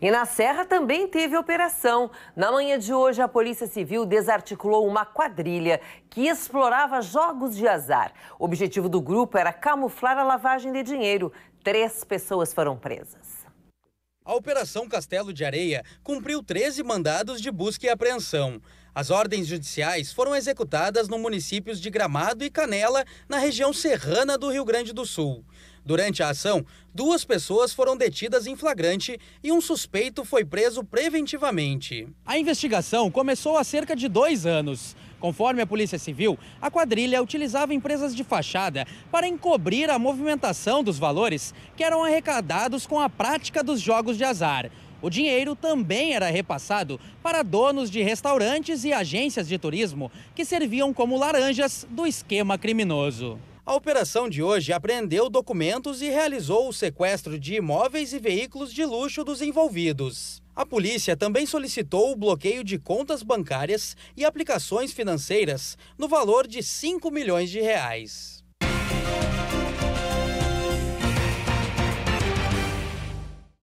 E na Serra também teve operação. Na manhã de hoje, a Polícia Civil desarticulou uma quadrilha que explorava jogos de azar. O objetivo do grupo era camuflar a lavagem de dinheiro. Três pessoas foram presas. A Operação Castelo de Areia cumpriu 13 mandados de busca e apreensão. As ordens judiciais foram executadas nos municípios de Gramado e Canela, na região serrana do Rio Grande do Sul. Durante a ação, duas pessoas foram detidas em flagrante e um suspeito foi preso preventivamente. A investigação começou há cerca de dois anos. Conforme a Polícia Civil, a quadrilha utilizava empresas de fachada para encobrir a movimentação dos valores que eram arrecadados com a prática dos jogos de azar. O dinheiro também era repassado para donos de restaurantes e agências de turismo que serviam como laranjas do esquema criminoso. A operação de hoje apreendeu documentos e realizou o sequestro de imóveis e veículos de luxo dos envolvidos. A polícia também solicitou o bloqueio de contas bancárias e aplicações financeiras no valor de 5 milhões de reais.